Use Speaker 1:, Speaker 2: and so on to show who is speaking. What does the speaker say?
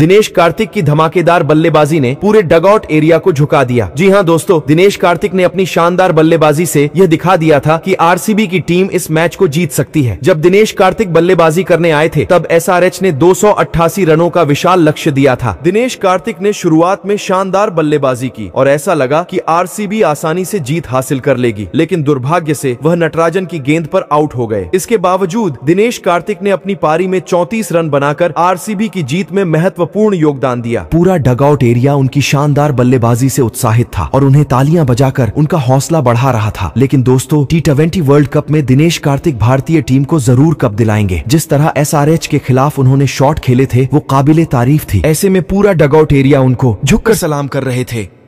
Speaker 1: दिनेश कार्तिक की धमाकेदार बल्लेबाजी ने पूरे डगआउट एरिया को झुका दिया जी हाँ दोस्तों दिनेश कार्तिक ने अपनी शानदार बल्लेबाजी से यह दिखा दिया था कि आरसीबी की टीम इस मैच को जीत सकती है जब दिनेश कार्तिक बल्लेबाजी करने आए थे तब एस ने दो रनों का विशाल लक्ष्य दिया था दिनेश कार्तिक ने शुरुआत में शानदार बल्लेबाजी की और ऐसा लगा की आर आसानी ऐसी जीत हासिल कर लेगी लेकिन दुर्भाग्य ऐसी वह नटराजन की गेंद पर आउट हो गए इसके बावजूद दिनेश कार्तिक ने अपनी पारी में चौतीस रन बनाकर आर की जीत में महत्व महत्वपूर्ण योगदान दिया पूरा डगआउट एरिया उनकी शानदार बल्लेबाजी से उत्साहित था और उन्हें तालियां बजाकर उनका हौसला बढ़ा रहा था लेकिन दोस्तों टी ट्वेंटी वर्ल्ड कप में दिनेश कार्तिक भारतीय टीम को जरूर कप दिलाएंगे जिस तरह एस के खिलाफ उन्होंने शॉट खेले थे वो काबिले तारीफ थी ऐसे में पूरा डगआउट एरिया उनको झुक सलाम कर रहे थे